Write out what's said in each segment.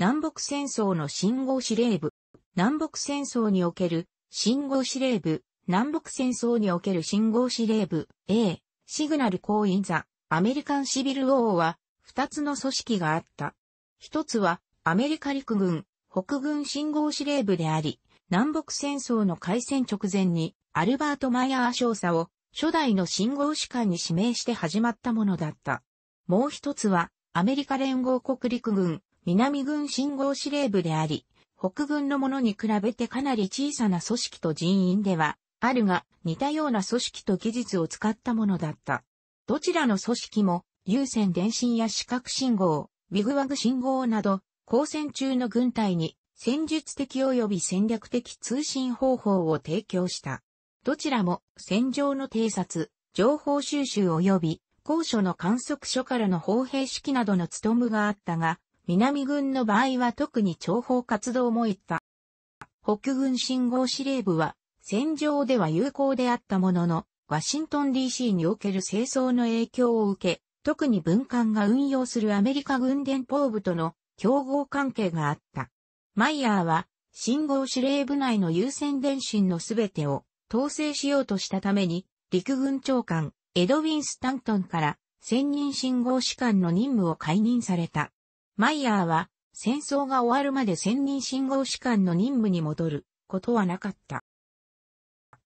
南北戦争の信号司令部、南北戦争における信号司令部、南北戦争における信号司令部 A、シグナル行為、ザ、アメリカンシビル王は2つの組織があった。1つはアメリカ陸軍、北軍信号司令部であり、南北戦争の開戦直前にアルバート・マイヤー少佐を初代の信号士官に指名して始まったものだった。もう一つはアメリカ連合国陸軍南軍信号司令部であり、北軍のものに比べてかなり小さな組織と人員では、あるが、似たような組織と技術を使ったものだった。どちらの組織も、有線電信や視覚信号、ビグワグ信号など、交戦中の軍隊に戦術的及び戦略的通信方法を提供した。どちらも戦場の偵察、情報収集及び高所の観測所からの砲兵式などの務があったが、南軍の場合は特に諜報活動もいった。北軍信号司令部は、戦場では有効であったものの、ワシントン DC における清掃の影響を受け、特に文官が運用するアメリカ軍連邦部との競合関係があった。マイヤーは、信号司令部内の優先電信のすべてを統制しようとしたために、陸軍長官、エドウィン・スタントンから、専任信号士官の任務を解任された。マイヤーは戦争が終わるまで専任信号士官の任務に戻ることはなかった。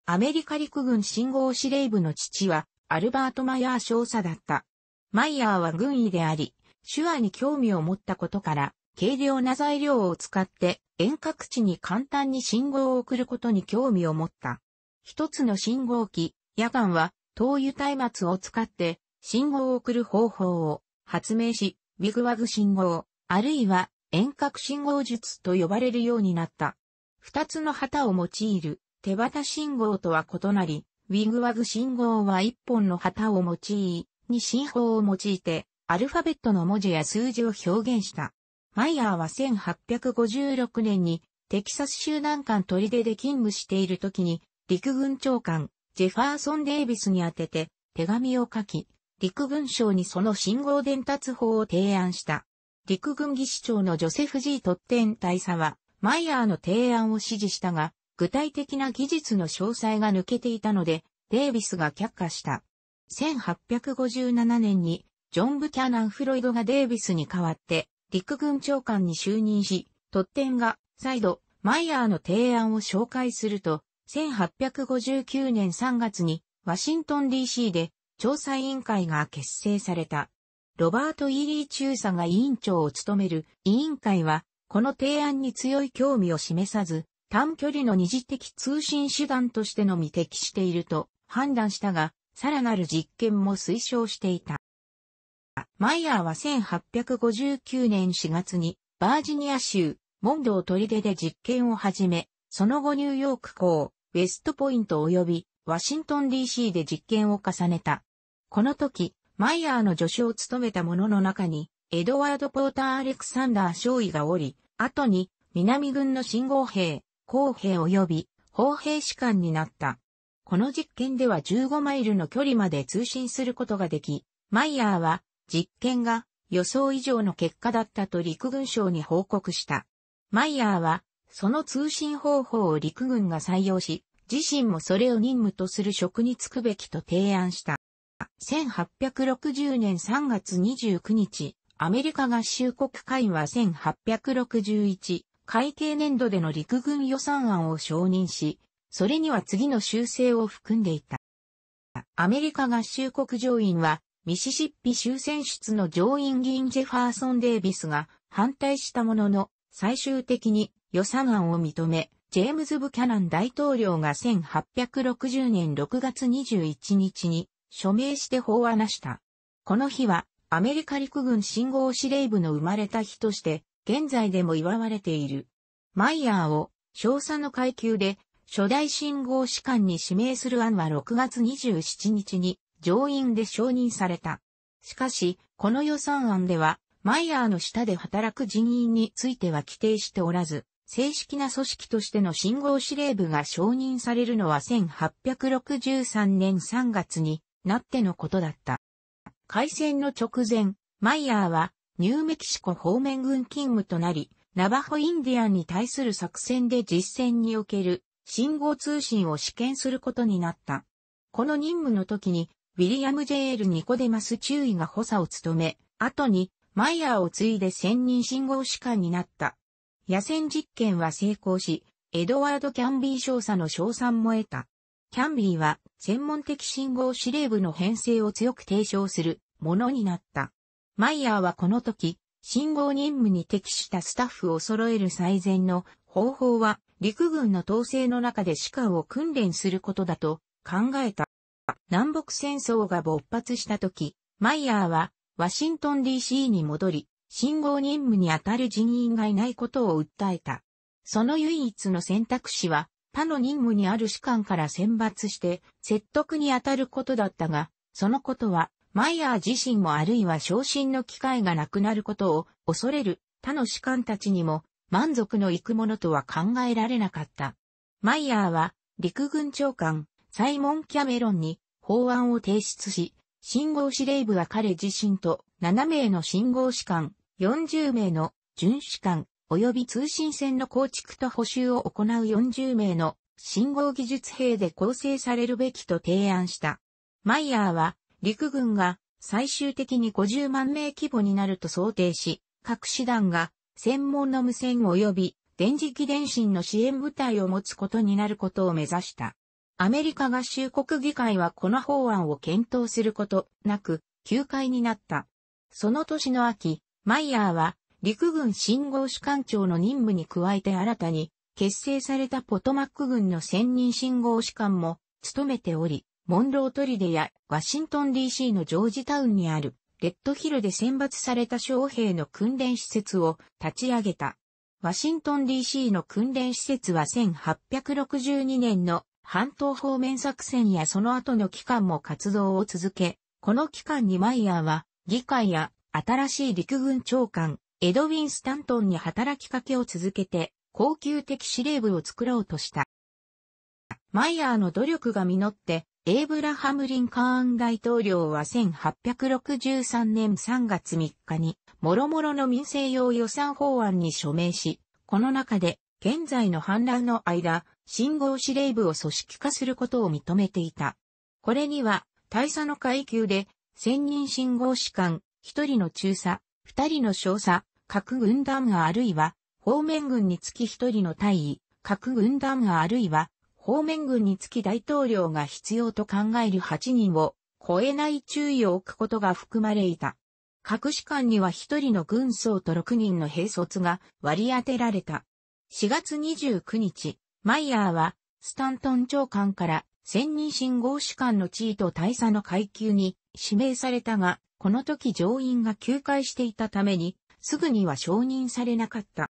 アメリカ陸軍信号司令部の父はアルバート・マイヤー少佐だった。マイヤーは軍医であり、手話に興味を持ったことから、軽量な材料を使って遠隔地に簡単に信号を送ることに興味を持った。一つの信号機、夜間は灯油松明を使って信号を送る方法を発明し、ウィグワグ信号、あるいは遠隔信号術と呼ばれるようになった。二つの旗を用いる手旗信号とは異なり、ウィグワグ信号は一本の旗を用い、二信号を用いて、アルファベットの文字や数字を表現した。マイヤーは1856年にテキサス州南間取り出で勤務している時に陸軍長官ジェファーソン・デイビスに宛てて手紙を書き、陸軍省にその信号伝達法を提案した。陸軍技師長のジョセフ・ジー・トッテン大佐は、マイヤーの提案を支持したが、具体的な技術の詳細が抜けていたので、デイビスが却下した。1857年に、ジョン・ブキャナン・フロイドがデイビスに代わって、陸軍長官に就任し、トッテンが、再度、マイヤーの提案を紹介すると、1859年3月に、ワシントン DC で、調査委員会が結成された。ロバート・イーリー中佐が委員長を務める委員会は、この提案に強い興味を示さず、短距離の二次的通信手段としてのみ適していると判断したが、さらなる実験も推奨していた。マイヤーは1859年4月にバージニア州モンドを取り出で実験を始め、その後ニューヨーク港、ウェストポイント及びワシントン DC で実験を重ねた。この時、マイヤーの助手を務めた者の中に、エドワード・ポーター・アレクサンダー少尉がおり、後に、南軍の信号兵、後兵及び、砲兵士官になった。この実験では15マイルの距離まで通信することができ、マイヤーは、実験が予想以上の結果だったと陸軍省に報告した。マイヤーは、その通信方法を陸軍が採用し、自身もそれを任務とする職に就くべきと提案した。1860年3月29日、アメリカ合衆国会は1861会計年度での陸軍予算案を承認し、それには次の修正を含んでいた。アメリカ合衆国上院は、ミシシッピ州選出の上院議員ジェファーソン・デイビスが反対したものの、最終的に予算案を認め、ジェームズ・ブキャナン大統領が1860年6月21日に署名して法案なした。この日はアメリカ陸軍信号司令部の生まれた日として現在でも祝われている。マイヤーを少佐の階級で初代信号士官に指名する案は6月27日に上院で承認された。しかし、この予算案ではマイヤーの下で働く人員については規定しておらず、正式な組織としての信号司令部が承認されるのは1863年3月になってのことだった。開戦の直前、マイヤーはニューメキシコ方面軍勤務となり、ナバホインディアンに対する作戦で実戦における信号通信を試験することになった。この任務の時に、ウィリアム・ジェール・ニコデマス中尉が補佐を務め、後に、マイヤーを継いで専任信号士官になった。野戦実験は成功し、エドワード・キャンビー少佐の賞賛も得た。キャンビーは専門的信号司令部の編成を強く提唱するものになった。マイヤーはこの時、信号任務に適したスタッフを揃える最善の方法は陸軍の統制の中で士官を訓練することだと考えた。南北戦争が勃発した時、マイヤーはワシントン DC に戻り、信号任務にあたる人員がいないことを訴えた。その唯一の選択肢は、他の任務にある士官から選抜して、説得にあたることだったが、そのことは、マイヤー自身もあるいは昇進の機会がなくなることを恐れる他の士官たちにも満足のいくものとは考えられなかった。マイヤーは陸軍長官サイモン・キャメロンに法案を提出し、信号司令部は彼自身と7名の信号士官40名の巡視官及び通信線の構築と補修を行う40名の信号技術兵で構成されるべきと提案した。マイヤーは陸軍が最終的に50万名規模になると想定し、各師団が専門の無線及び電磁気電信の支援部隊を持つことになることを目指した。アメリカ合衆国議会はこの法案を検討することなく、休会になった。その年の秋、マイヤーは、陸軍信号士官庁の任務に加えて新たに、結成されたポトマック軍の専任信号士官も務めており、モンロートリデやワシントン DC のジョージタウンにあるレッドヒルで選抜された将兵の訓練施設を立ち上げた。ワシントン DC の訓練施設は1862年の半島方面作戦やその後の期間も活動を続け、この期間にマイヤーは議会や新しい陸軍長官、エドウィン・スタントンに働きかけを続けて、高級的司令部を作ろうとした。マイヤーの努力が実って、エイブラハム・リンカーン大統領は1863年3月3日に、諸々の民生用予算法案に署名し、この中で、現在の反乱の間、信号司令部を組織化することを認めていた。これには、大佐の階級で、専任信号士官、一人の中佐、二人の少佐、各軍団があるいは、方面軍につき一人の大尉、各軍団があるいは、方面軍につき大統領が必要と考える八人を超えない注意を置くことが含まれいた。各士官には一人の軍曹と六人の兵卒が割り当てられた。4月29日、マイヤーはスタントン長官から千人信号士官の地位と大佐の階級に指名されたが、この時上院が休会していたために、すぐには承認されなかった。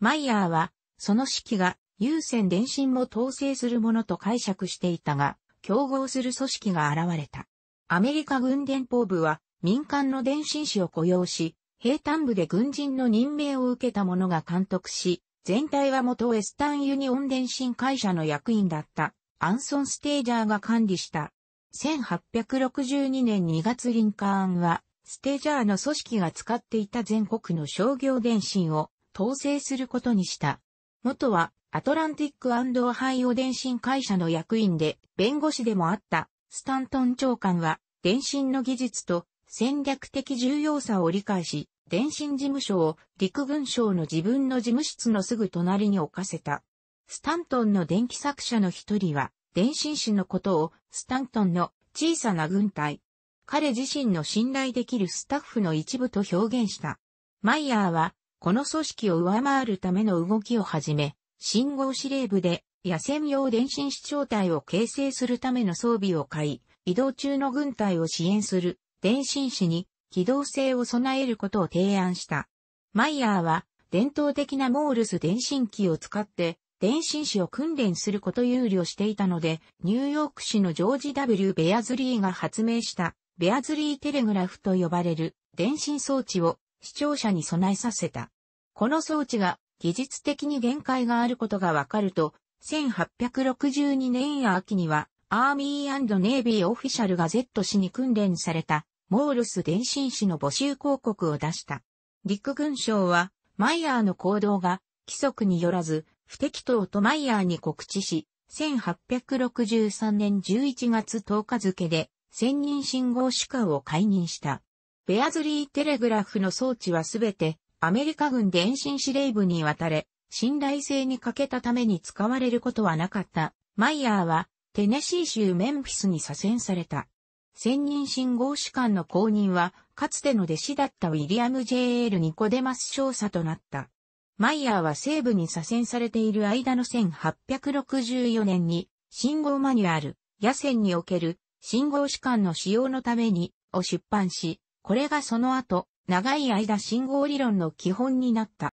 マイヤーは、その式が優先電信も統制するものと解釈していたが、競合する組織が現れた。アメリカ軍連報部は民間の電信士を雇用し、平坦部で軍人の任命を受けた者が監督し、全体は元ウェスタンユニオン電信会社の役員だったアンソン・ステージャーが管理した1862年2月リンカーンは、ステジャーの組織が使っていた全国の商業電信を統制することにした。元はアトランティックオハイオ電信会社の役員で弁護士でもあったスタントン長官は電信の技術と戦略的重要さを理解し、電信事務所を陸軍省の自分の事務室のすぐ隣に置かせた。スタントンの電気作者の一人は電信誌のことをスタントンの小さな軍隊。彼自身の信頼できるスタッフの一部と表現した。マイヤーは、この組織を上回るための動きを始め、信号司令部で野戦用電信視聴隊を形成するための装備を買い、移動中の軍隊を支援する電信士に機動性を備えることを提案した。マイヤーは伝統的なモールス電信機を使って電信士を訓練すること憂慮していたので、ニューヨーク市のジョージ W. ベアズリーが発明した、ベアズリーテレグラフと呼ばれる電信装置を視聴者に備えさせた。この装置が技術的に限界があることがわかると、1862年秋には、アーミーネイビーオフィシャルが Z 氏に訓練された、モールス電信士の募集広告を出した。陸軍省は、マイヤーの行動が規則によらず、不適当とマイヤーに告知し、1863年11月10日付で、専任信号主管を解任した。ベアズリーテレグラフの装置はすべて、アメリカ軍電信司令部に渡れ、信頼性に欠けたために使われることはなかった。マイヤーは、テネシー州メンフィスに左遷された。専任信号主管の公認は、かつての弟子だったウィリアム・ J.L. ニコデマス少佐となった。マイヤーは西部に左遷されている間の1864年に、信号マニュアル、野戦における信号士官の使用のためにを出版し、これがその後、長い間信号理論の基本になった。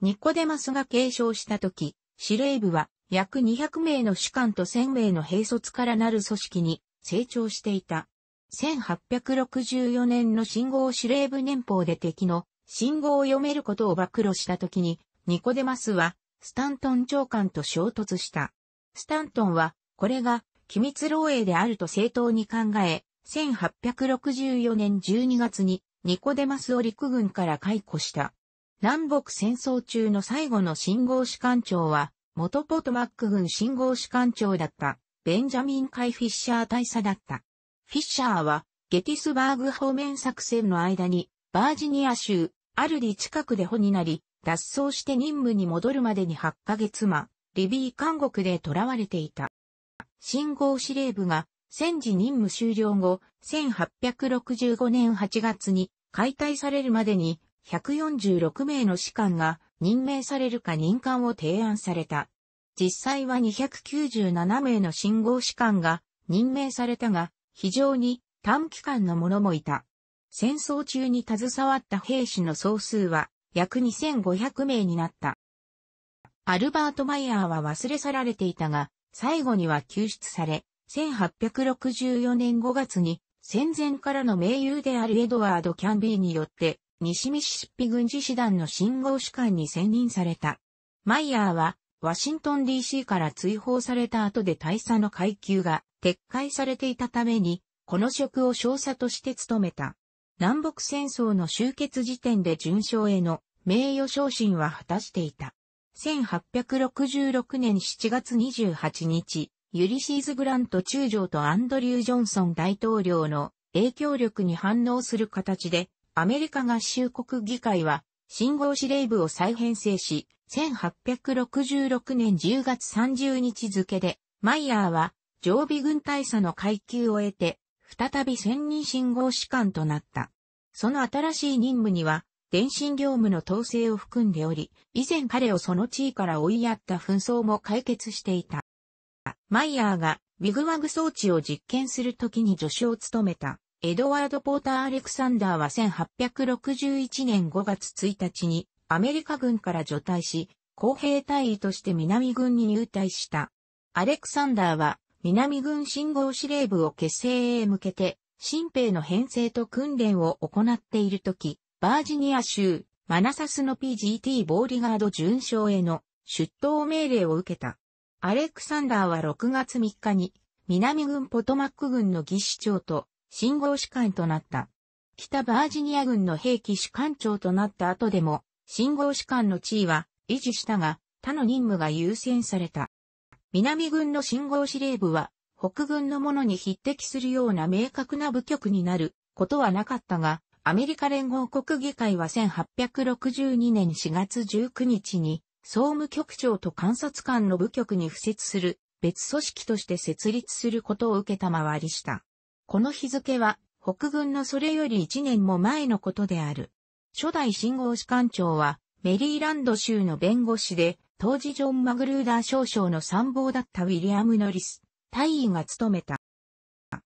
ニコデマスが継承した時、司令部は約200名の士官と1000名の兵卒からなる組織に成長していた。1864年の信号司令部年俸で敵の信号を読めることを暴露した時に、ニコデマスは、スタントン長官と衝突した。スタントンは、これが、機密漏洩であると正当に考え、1864年12月に、ニコデマスを陸軍から解雇した。南北戦争中の最後の信号士官長は、元ポトマック軍信号士官長だった、ベンジャミン・カイ・フィッシャー大佐だった。フィッシャーは、ゲティスバーグ方面作戦の間に、バージニア州、アル日近くで捕になり、脱走して任務に戻るまでに8ヶ月間、リビー監獄で囚われていた。信号司令部が戦時任務終了後、1865年8月に解体されるまでに146名の士官が任命されるか任官を提案された。実際は297名の信号士官が任命されたが、非常に短期間のものもいた。戦争中に携わった兵士の総数は約2500名になった。アルバート・マイヤーは忘れ去られていたが、最後には救出され、1864年5月に戦前からの盟友であるエドワード・キャンビーによって西ミシシッピ軍事師団の信号士官に選任された。マイヤーはワシントン DC から追放された後で大佐の階級が撤回されていたために、この職を少佐として務めた。南北戦争の終結時点で順将への名誉昇進は果たしていた。1866年7月28日、ユリシーズ・グラント中将とアンドリュー・ジョンソン大統領の影響力に反応する形で、アメリカ合衆国議会は、信号司令部を再編成し、1866年10月30日付で、マイヤーは常備軍大佐の階級を得て、再び専任信号士官となった。その新しい任務には、電信業務の統制を含んでおり、以前彼をその地位から追いやった紛争も解決していた。マイヤーがビグワグ装置を実験するときに助手を務めた、エドワード・ポーター・アレクサンダーは1861年5月1日にアメリカ軍から除隊し、公兵隊員として南軍に入隊した。アレクサンダーは南軍信号司令部を結成へ向けて、新兵の編成と訓練を行っているとき、バージニア州、マナサスの PGT ボーリガード巡将への出頭命令を受けた。アレクサンダーは6月3日に、南軍ポトマック軍の技師長と信号士官となった。北バージニア軍の兵器士官長となった後でも、信号士官の地位は維持したが、他の任務が優先された。南軍の信号司令部は、北軍のものに匹敵するような明確な部局になることはなかったが、アメリカ連合国議会は1862年4月19日に、総務局長と監察官の部局に付設する別組織として設立することを受けたまわりした。この日付は、北軍のそれより1年も前のことである。初代信号士官長は、メリーランド州の弁護士で、当時ジョン・マグルーダー少将の参謀だったウィリアム・ノリス、大尉が務めた。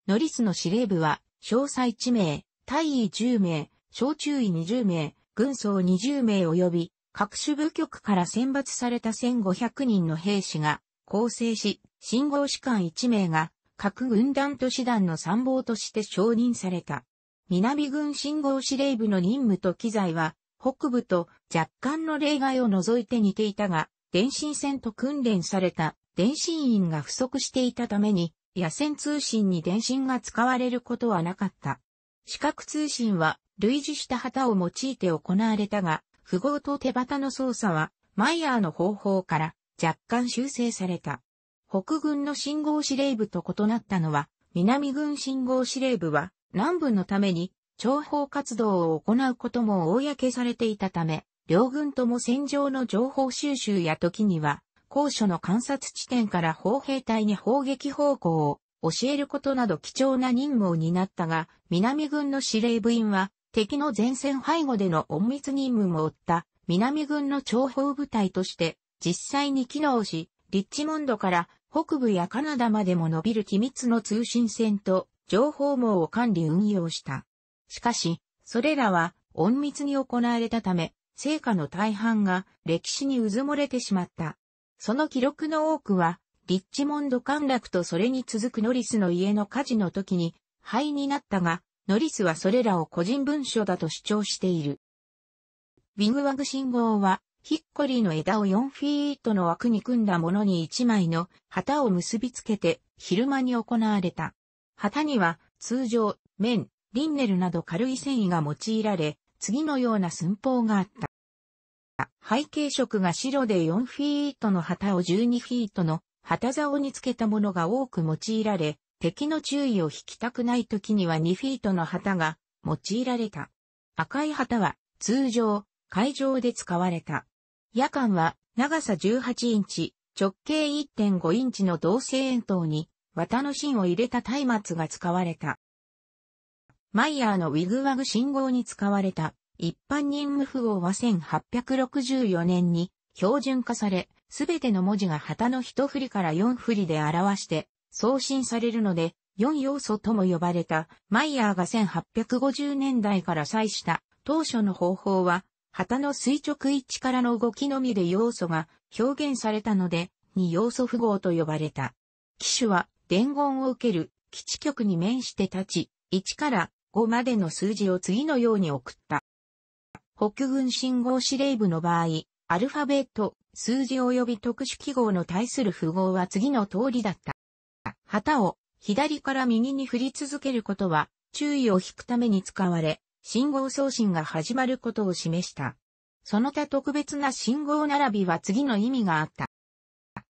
ノリスの司令部は、詳細1名、大尉10名、小中尉20名、軍曹20名及び、各種部局から選抜された1500人の兵士が構成し、信号士官1名が各軍団都市団の参謀として承認された。南軍信号司令部の任務と機材は、北部と若干の例外を除いて似ていたが、電信戦と訓練された電信員が不足していたために、野戦通信に電信が使われることはなかった。視覚通信は類似した旗を用いて行われたが、符号と手旗の操作は、マイヤーの方法から若干修正された。北軍の信号司令部と異なったのは、南軍信号司令部は南部のために諜報活動を行うことも公されていたため、両軍とも戦場の情報収集や時には、高所の観察地点から砲兵隊に砲撃方向を教えることなど貴重な任務を担ったが、南軍の司令部員は、敵の前線背後での隠密任務も負った、南軍の諜報部隊として、実際に機能し、リッチモンドから北部やカナダまでも伸びる機密の通信線と情報網を管理運用した。しかし、それらは隠密に行われたため、成果の大半が歴史にうずもれてしまった。その記録の多くは、リッチモンド陥落とそれに続くノリスの家の火事の時に灰になったが、ノリスはそれらを個人文書だと主張している。ビグワグ信号は、ヒッコリーの枝を4フィートの枠に組んだものに1枚の旗を結びつけて昼間に行われた。旗には通常、綿、リンネルなど軽い繊維が用いられ、次のような寸法があった。背景色が白で4フィートの旗を12フィートの旗竿につけたものが多く用いられ、敵の注意を引きたくない時には2フィートの旗が用いられた。赤い旗は通常、会場で使われた。夜間は長さ18インチ、直径1.5インチの銅製円筒に綿の芯を入れた松明が使われた。マイヤーのウィグワグ信号に使われた一般任務符号は1864年に標準化され、すべての文字が旗の一振りから四振りで表して送信されるので、4要素とも呼ばれたマイヤーが1850年代から採した当初の方法は、旗の垂直位置からの動きのみで要素が表現されたので、2要素符号と呼ばれた。機種は伝言を受ける基地局に面して立ち、1から5までの数字を次のように送った。北軍信号司令部の場合、アルファベット、数字及び特殊記号の対する符号は次の通りだった。旗を左から右に振り続けることは注意を引くために使われ、信号送信が始まることを示した。その他特別な信号並びは次の意味があった。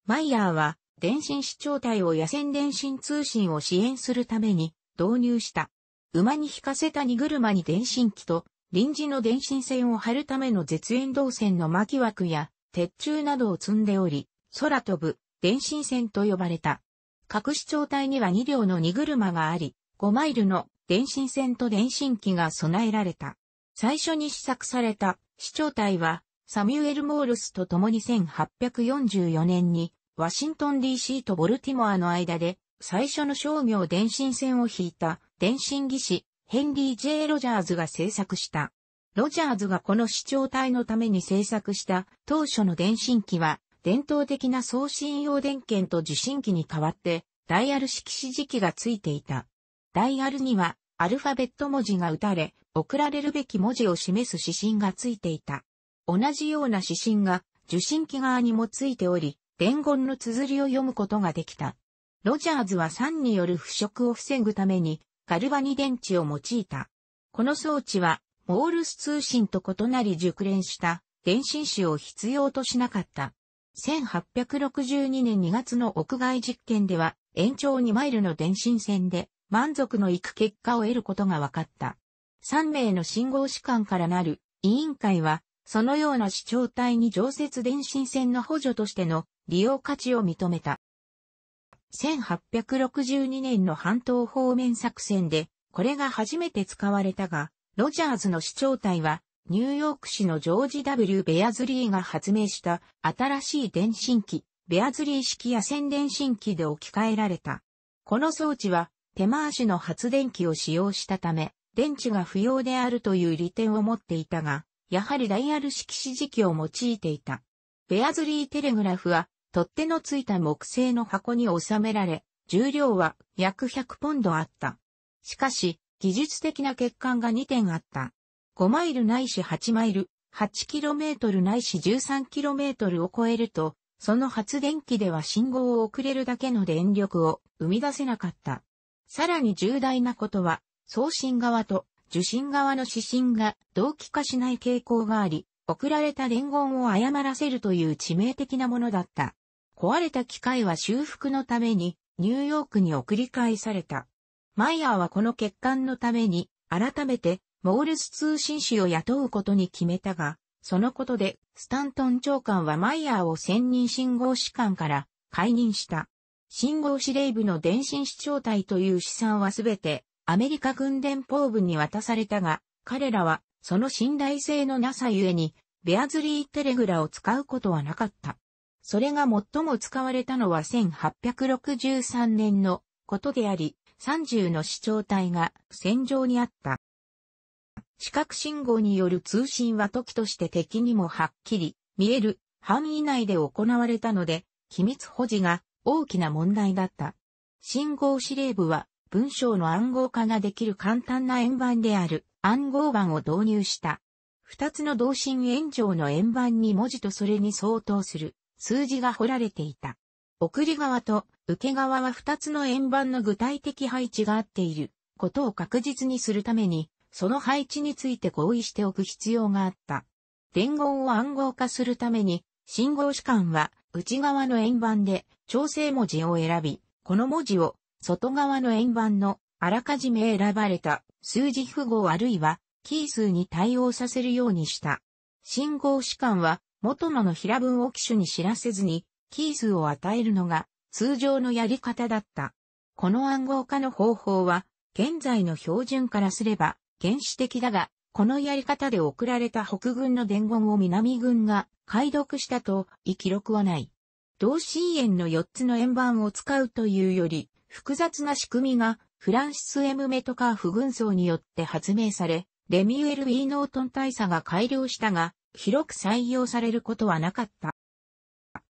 マイヤーは電信視聴体を野戦電信通信を支援するために導入した。馬に引かせた荷車に電信機と臨時の電信線を張るための絶縁動線の巻枠や鉄柱などを積んでおり、空飛ぶ電信線と呼ばれた。各市長隊には2両の荷車があり、5マイルの電信線と電信機が備えられた。最初に試作された市長隊は、サミュエル・モールスと共に1844年に、ワシントン DC とボルティモアの間で、最初の商業電信線を引いた電信技師、ヘンリー・ J・ ロジャーズが制作した。ロジャーズがこの視聴体のために制作した当初の電信機は、伝統的な送信用電源と受信機に代わって、ダイヤル式指示器がついていた。ダイヤルには、アルファベット文字が打たれ、送られるべき文字を示す指針がついていた。同じような指針が受信機側にもついており、伝言の綴りを読むことができた。ロジャーズは3による腐食を防ぐために、ガルバニ電池を用いた。この装置は、モールス通信と異なり熟練した電信紙を必要としなかった。1862年2月の屋外実験では、延長2マイルの電信線で満足のいく結果を得ることが分かった。3名の信号士官からなる委員会は、そのような視聴体に常設電信線の補助としての利用価値を認めた。1862年の半島方面作戦で、これが初めて使われたが、ロジャーズの市長隊は、ニューヨーク市のジョージ W. ベアズリーが発明した新しい電信機、ベアズリー式や宣電信機で置き換えられた。この装置は手回しの発電機を使用したため、電池が不要であるという利点を持っていたが、やはりダイヤル式指示機を用いていた。ベアズリーテレグラフは取っ手のついた木製の箱に収められ、重量は約100ポンドあった。しかし、技術的な欠陥が2点あった。5マイルないし8マイル、8トルないし1 3トルを超えると、その発電機では信号を送れるだけの電力を生み出せなかった。さらに重大なことは、送信側と受信側の指針が同期化しない傾向があり、送られた伝言を誤らせるという致命的なものだった。壊れた機械は修復のためにニューヨークに送り返された。マイヤーはこの欠陥のために改めてモールス通信士を雇うことに決めたが、そのことでスタントン長官はマイヤーを専任信号士官から解任した。信号司令部の電信視聴隊という資産はすべてアメリカ軍電報部に渡されたが、彼らはその信頼性のなさゆえにベアズリーテレグラを使うことはなかった。それが最も使われたのは1863年のことであり、30の視聴隊が戦場にあった。視覚信号による通信は時として敵にもはっきり見える範囲内で行われたので、機密保持が大きな問題だった。信号司令部は文章の暗号化ができる簡単な円盤である暗号版を導入した。二つの同心円状の円盤に文字とそれに相当する数字が彫られていた。送り側と受け側は2つの円盤の具体的配置が合っていることを確実にするために、その配置について合意しておく必要があった。伝言を暗号化するために、信号士官は内側の円盤で調整文字を選び、この文字を外側の円盤のあらかじめ選ばれた数字符号あるいはキー数に対応させるようにした。信号士官は元野の平文を機種に知らせずに、キー数を与えるのが通常のやり方だった。この暗号化の方法は、現在の標準からすれば原始的だが、このやり方で送られた北軍の伝言を南軍が解読したと、い記録はない。同心円の4つの円盤を使うというより、複雑な仕組みがフランシス・エム・メトカーフ軍曹によって発明され、レミュエル・ウィーノートン大佐が改良したが、広く採用されることはなかった。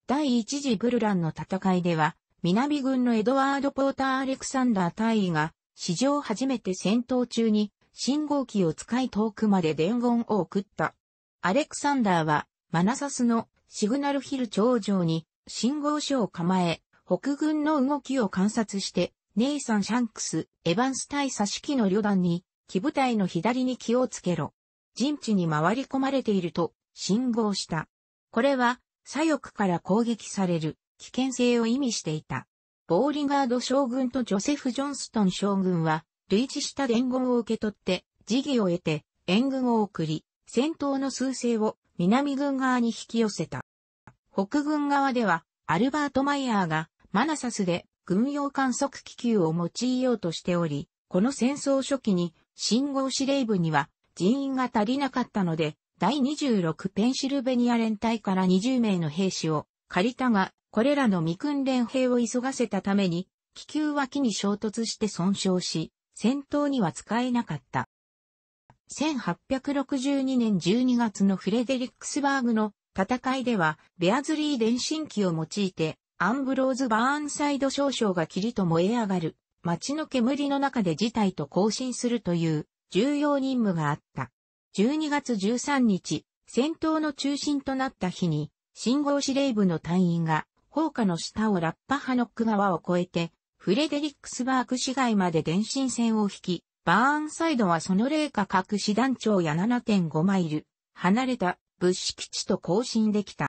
第一次ブルランの戦いでは、南軍のエドワード・ポーター・アレクサンダー大尉が、史上初めて戦闘中に信号機を使い遠くまで伝言を送った。アレクサンダーは、マナサスのシグナルヒル頂上に信号所を構え、北軍の動きを観察して、ネイサン・シャンクス、エヴァンス大佐指揮の旅団に、機部隊の左に気をつけろ。陣地に回り込まれていると信号した。これは左翼から攻撃される危険性を意味していた。ボーリガード将軍とジョセフ・ジョンストン将軍は、類似した伝言を受け取って、辞儀を得て、援軍を送り、戦闘の数勢を南軍側に引き寄せた。北軍側では、アルバート・マイヤーがマナサスで軍用観測気球を用いようとしており、この戦争初期に信号司令部には人員が足りなかったので、第26ペンシルベニア連隊から20名の兵士を借りたが、これらの未訓練兵を急がせたために、気球は木に衝突して損傷し、戦闘には使えなかった。1862年12月のフレデリックスバーグの戦いでは、ベアズリー電信機を用いて、アンブローズ・バーンサイド少将が霧と燃え上がる、街の煙の中で事態と交信するという、重要任務があった。12月13日、戦闘の中心となった日に、信号司令部の隊員が、砲火の下をラッパハノック川を越えて、フレデリックスバーク市街まで電信線を引き、バーンサイドはその霊下各師団長や7.5マイル、離れた物資基地と交信できた。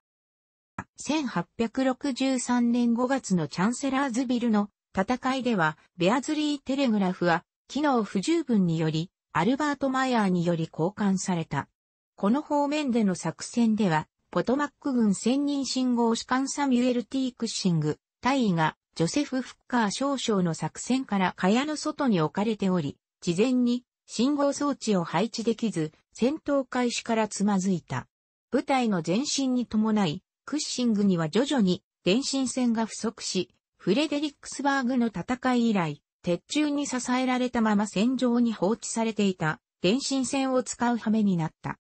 1863年5月のチャンセラーズビルの戦いでは、ベアズリー・テレグラフは、機能不十分により、アルバート・マイヤーにより交換された。この方面での作戦では、ポトマック軍専任信号士官サミュエル・ティークッシング、大尉が、ジョセフ・フッカー少将の作戦から蚊帳の外に置かれており、事前に信号装置を配置できず、戦闘開始からつまずいた。部隊の前進に伴い、クッシングには徐々に電信線が不足し、フレデリックスバーグの戦い以来、鉄柱に支えられたまま戦場に放置されていた電信線を使う羽目になった。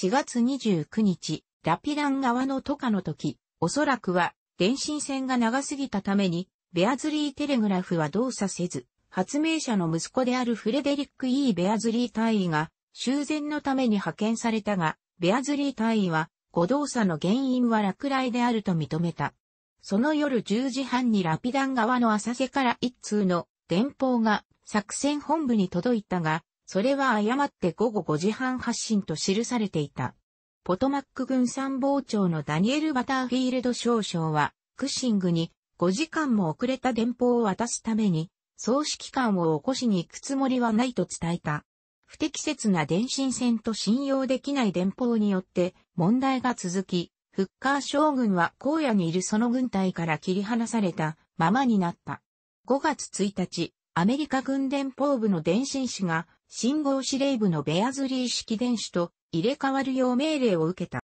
4月29日、ラピラン側の渡過の時、おそらくは電信線が長すぎたために、ベアズリーテレグラフは動作せず、発明者の息子であるフレデリック・ E・ ベアズリー隊員が修繕のために派遣されたが、ベアズリー隊員は誤動作の原因は落雷であると認めた。その夜10時半にラピダン側の浅瀬から一通の電報が作戦本部に届いたが、それは誤って午後5時半発進と記されていた。ポトマック軍参謀長のダニエル・バターフィールド少将は、クッシングに5時間も遅れた電報を渡すために、総指揮官を起こしに行くつもりはないと伝えた。不適切な電信線と信用できない電報によって問題が続き、フッカー将軍は荒野にいるその軍隊から切り離されたままになった。5月1日、アメリカ軍連報部の電信士が信号司令部のベアズリー式電子と入れ替わるよう命令を受けた。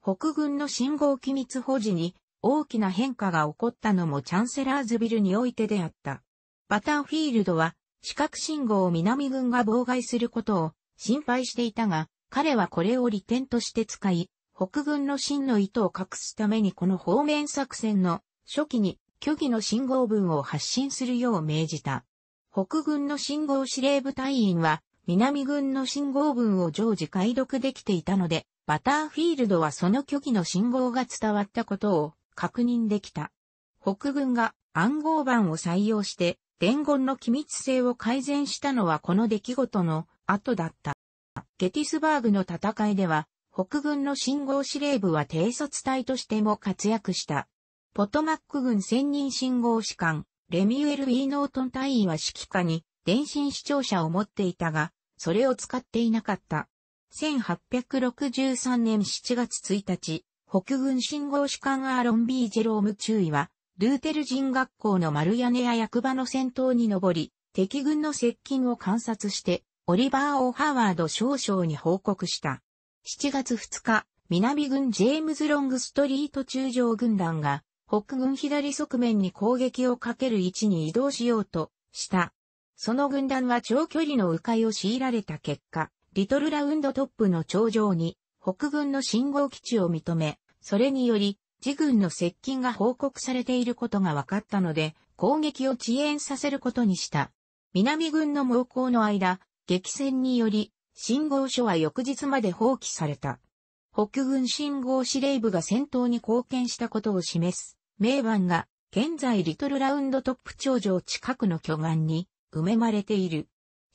北軍の信号機密保持に大きな変化が起こったのもチャンセラーズビルにおいてであった。バターフィールドは視覚信号を南軍が妨害することを心配していたが、彼はこれを利点として使い、北軍の真の意図を隠すためにこの方面作戦の初期に虚偽の信号文を発信するよう命じた。北軍の信号司令部隊員は、南軍の信号文を常時解読できていたので、バターフィールドはその虚偽の信号が伝わったことを確認できた。北軍が暗号版を採用して、伝言の機密性を改善したのはこの出来事の後だった。ゲティスバーグの戦いでは、北軍の信号司令部は偵察隊としても活躍した。ポトマック軍専任信号士官、レミュエル・ウィーノートン隊員は指揮下に電信視聴者を持っていたが、それを使っていなかった。1863年7月1日、北軍信号士官アーロン・ビー・ジェローム中尉は、ルーテル人学校の丸屋根や役場の先頭に登り、敵軍の接近を観察して、オリバー・オ・ハワード少将に報告した。7月2日、南軍ジェームズ・ロングストリート中将軍団が北軍左側面に攻撃をかける位置に移動しようとした。その軍団は長距離の迂回を強いられた結果、リトルラウンドトップの頂上に北軍の信号基地を認め、それにより、自軍の接近が報告されていることが分かったので、攻撃を遅延させることにした。南軍の猛攻の間、激戦により、信号所は翌日まで放棄された。北軍信号司令部が戦闘に貢献したことを示す名盤が現在リトルラウンドトップ頂上近くの巨岩に埋めまれている。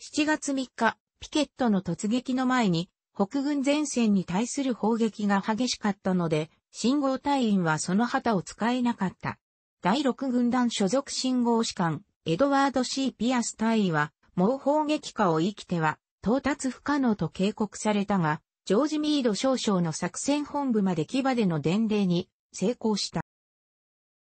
7月3日、ピケットの突撃の前に北軍前線に対する砲撃が激しかったので、信号隊員はその旗を使えなかった。第6軍団所属信号士官、エドワード・シー・ピアス隊員は、もう砲撃下を生きては、到達不可能と警告されたが、ジョージ・ミード少将の作戦本部まで牙での伝令に成功した。